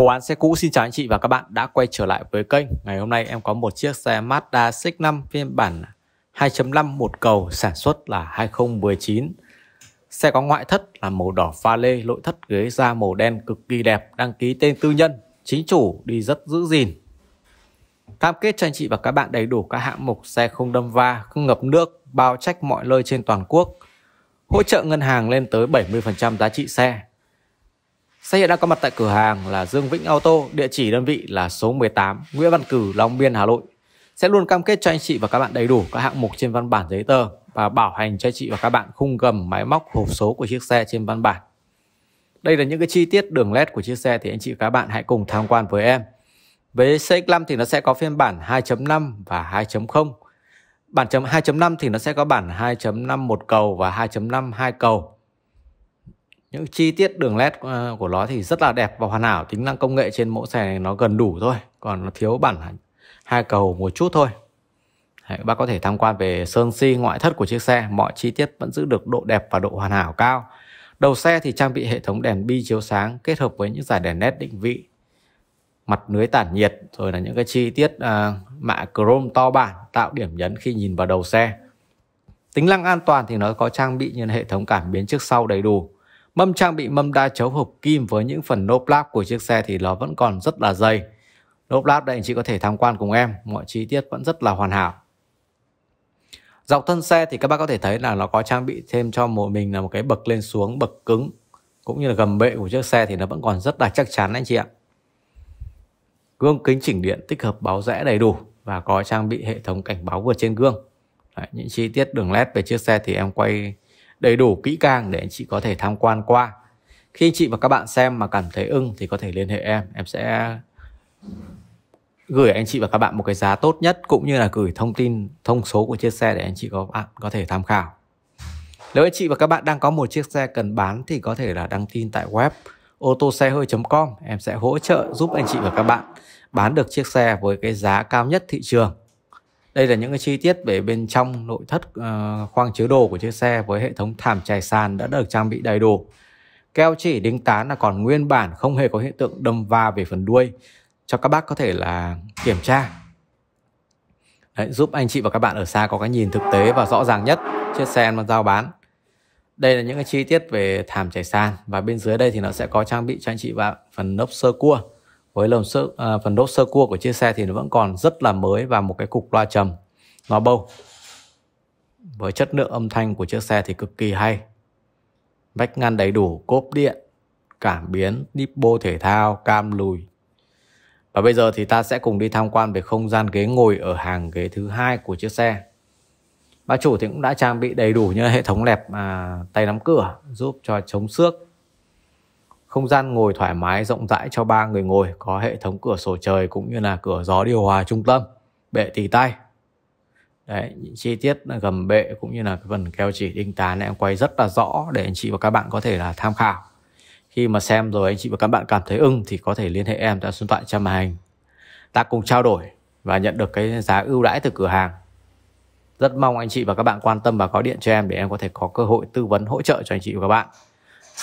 Một án xe cũ xin chào anh chị và các bạn đã quay trở lại với kênh Ngày hôm nay em có một chiếc xe Mazda CX-5 phiên bản 2.5 một cầu sản xuất là 2019 Xe có ngoại thất là màu đỏ pha lê, nội thất ghế da màu đen cực kỳ đẹp Đăng ký tên tư nhân, chính chủ đi rất giữ gìn Cam kết cho anh chị và các bạn đầy đủ các hạng mục xe không đâm va, không ngập nước, bao trách mọi nơi trên toàn quốc Hỗ trợ ngân hàng lên tới 70% giá trị xe Xe hiện đang có mặt tại cửa hàng là Dương Vĩnh Auto, địa chỉ đơn vị là số 18 Nguyễn Văn Cử, Long Biên, Hà Nội. Sẽ luôn cam kết cho anh chị và các bạn đầy đủ các hạng mục trên văn bản giấy tờ và bảo hành cho chị và các bạn khung gầm, máy móc, hộp số của chiếc xe trên văn bản. Đây là những cái chi tiết đường led của chiếc xe thì anh chị và các bạn hãy cùng tham quan với em. Với CX-5 thì nó sẽ có phiên bản 2.5 và 2.0. Bản 2.5 thì nó sẽ có bản 2.5 một cầu và 2.5 hai cầu những chi tiết đường led ờ, của nó thì rất là đẹp và hoàn hảo tính năng công nghệ trên mẫu xe này nó gần đủ thôi còn nó thiếu bản hai cầu một chút thôi Đấy, bác có thể tham quan về sơn si ngoại thất của chiếc xe mọi chi tiết vẫn giữ được độ đẹp và độ hoàn hảo cao đầu xe thì trang bị hệ thống đèn bi chiếu sáng kết hợp với những giải đèn led định vị mặt lưới tản nhiệt rồi là những cái chi tiết à, mạ chrome to bản tạo điểm nhấn khi nhìn vào đầu xe tính năng an toàn thì nó có trang bị như hệ thống cảm biến trước sau đầy đủ Mâm trang bị mâm đa chấu hộp kim với những phần nốp láp của chiếc xe thì nó vẫn còn rất là dày. Nốp láp đây anh chị có thể tham quan cùng em, mọi chi tiết vẫn rất là hoàn hảo. Dọc thân xe thì các bác có thể thấy là nó có trang bị thêm cho mỗi mình là một cái bậc lên xuống, bậc cứng. Cũng như là gầm bệ của chiếc xe thì nó vẫn còn rất là chắc chắn anh chị ạ. Gương kính chỉnh điện tích hợp báo rẽ đầy đủ và có trang bị hệ thống cảnh báo vượt trên gương. Đấy, những chi tiết đường led về chiếc xe thì em quay đầy đủ kỹ càng để anh chị có thể tham quan qua khi anh chị và các bạn xem mà cảm thấy ưng thì có thể liên hệ em em sẽ gửi anh chị và các bạn một cái giá tốt nhất cũng như là gửi thông tin thông số của chiếc xe để anh chị có bạn có thể tham khảo nếu anh chị và các bạn đang có một chiếc xe cần bán thì có thể là đăng tin tại web ô com em sẽ hỗ trợ giúp anh chị và các bạn bán được chiếc xe với cái giá cao nhất thị trường đây là những cái chi tiết về bên trong nội thất uh, khoang chứa đồ của chiếc xe với hệ thống thảm trải sàn đã được trang bị đầy đủ keo chỉ đính tán là còn nguyên bản không hề có hiện tượng đâm va về phần đuôi cho các bác có thể là kiểm tra Đấy, giúp anh chị và các bạn ở xa có cái nhìn thực tế và rõ ràng nhất chiếc xe mà giao bán đây là những cái chi tiết về thảm trải sàn và bên dưới đây thì nó sẽ có trang bị cho anh chị và phần nốc sơ cua với lồng sơ, à, phần đốt sơ cua của chiếc xe thì nó vẫn còn rất là mới và một cái cục loa trầm nó bâu với chất lượng âm thanh của chiếc xe thì cực kỳ hay vách ngăn đầy đủ cốp điện cảm biến dipo thể thao cam lùi và bây giờ thì ta sẽ cùng đi tham quan về không gian ghế ngồi ở hàng ghế thứ hai của chiếc xe ba chủ thì cũng đã trang bị đầy đủ như hệ thống lẹp à, tay nắm cửa giúp cho chống xước không gian ngồi thoải mái rộng rãi cho ba người ngồi, có hệ thống cửa sổ trời cũng như là cửa gió điều hòa trung tâm, bệ tì tay. Đấy, những chi tiết gầm bệ cũng như là cái phần keo chỉ đinh tán này em quay rất là rõ để anh chị và các bạn có thể là tham khảo. Khi mà xem rồi anh chị và các bạn cảm thấy ưng thì có thể liên hệ em tại số điện thoại trên màn hình. Ta cùng trao đổi và nhận được cái giá ưu đãi từ cửa hàng. Rất mong anh chị và các bạn quan tâm và có điện cho em để em có thể có cơ hội tư vấn hỗ trợ cho anh chị và các bạn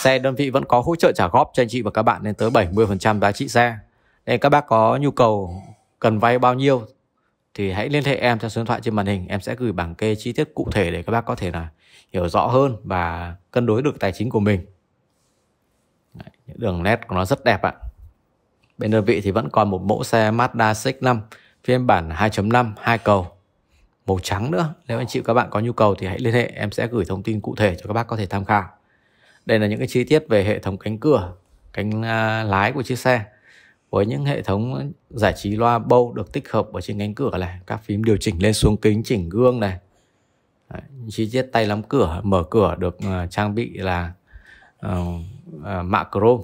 xe đơn vị vẫn có hỗ trợ trả góp cho anh chị và các bạn lên tới 70% giá trị xe. Nên các bác có nhu cầu cần vay bao nhiêu thì hãy liên hệ em theo số điện thoại trên màn hình, em sẽ gửi bảng kê chi tiết cụ thể để các bác có thể là hiểu rõ hơn và cân đối được tài chính của mình. Đấy, những đường nét của nó rất đẹp ạ. Bên đơn vị thì vẫn còn một mẫu xe Mazda CX-5 phiên bản 2.5 hai cầu màu trắng nữa. Nếu anh chị các bạn có nhu cầu thì hãy liên hệ, em sẽ gửi thông tin cụ thể cho các bác có thể tham khảo đây là những cái chi tiết về hệ thống cánh cửa cánh à, lái của chiếc xe với những hệ thống giải trí loa bâu được tích hợp ở trên cánh cửa này các phím điều chỉnh lên xuống kính chỉnh gương này chi tiết tay nắm cửa mở cửa được à, trang bị là uh, ờ, ờ, mạ chrome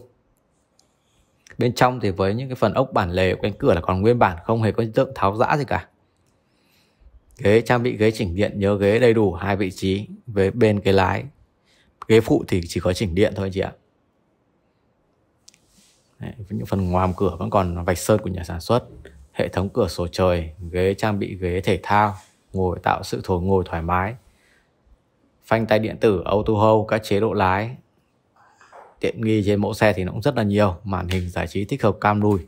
bên trong thì với những cái phần ốc bản lề của cánh cửa là còn nguyên bản không hề có tượng tháo giã gì cả ghế trang bị ghế chỉnh điện nhớ ghế đầy đủ hai vị trí với bên cái lái ghế phụ thì chỉ có chỉnh điện thôi chị ạ Đấy, những phần ngoài cửa vẫn còn vạch sơn của nhà sản xuất hệ thống cửa sổ trời ghế trang bị ghế thể thao ngồi tạo sự thổi ngồi thoải mái phanh tay điện tử auto hold các chế độ lái tiện nghi trên mẫu xe thì nó cũng rất là nhiều màn hình giải trí tích hợp cam đùi,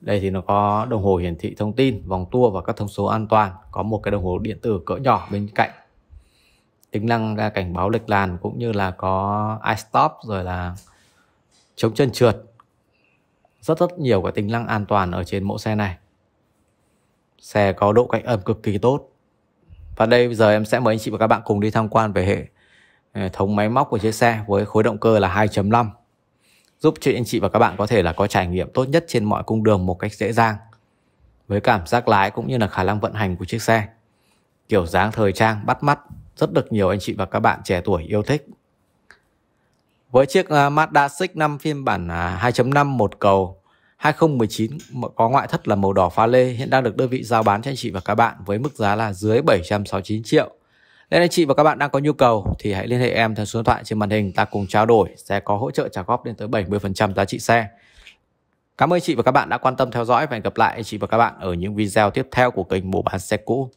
đây thì nó có đồng hồ hiển thị thông tin vòng tua và các thông số an toàn có một cái đồng hồ điện tử cỡ nhỏ bên cạnh tính năng ra cảnh báo lệch làn cũng như là có stop rồi là chống chân trượt rất rất nhiều cái tính năng an toàn ở trên mẫu xe này xe có độ cạnh âm cực kỳ tốt và đây bây giờ em sẽ mời anh chị và các bạn cùng đi tham quan về hệ thống máy móc của chiếc xe với khối động cơ là 2.5 giúp cho anh chị và các bạn có thể là có trải nghiệm tốt nhất trên mọi cung đường một cách dễ dàng với cảm giác lái cũng như là khả năng vận hành của chiếc xe kiểu dáng thời trang bắt mắt rất được nhiều anh chị và các bạn trẻ tuổi yêu thích. Với chiếc à, Mazda CX-5 phiên bản 2.5 à, một cầu 2019 có ngoại thất là màu đỏ pha lê hiện đang được đơn vị giao bán cho anh chị và các bạn với mức giá là dưới 769 triệu. Nên anh chị và các bạn đang có nhu cầu thì hãy liên hệ em theo số điện thoại trên màn hình ta cùng trao đổi sẽ có hỗ trợ trả góp lên tới 70% giá trị xe. Cảm ơn chị và các bạn đã quan tâm theo dõi và hẹn gặp lại anh chị và các bạn ở những video tiếp theo của kênh Mua bán xe cũ.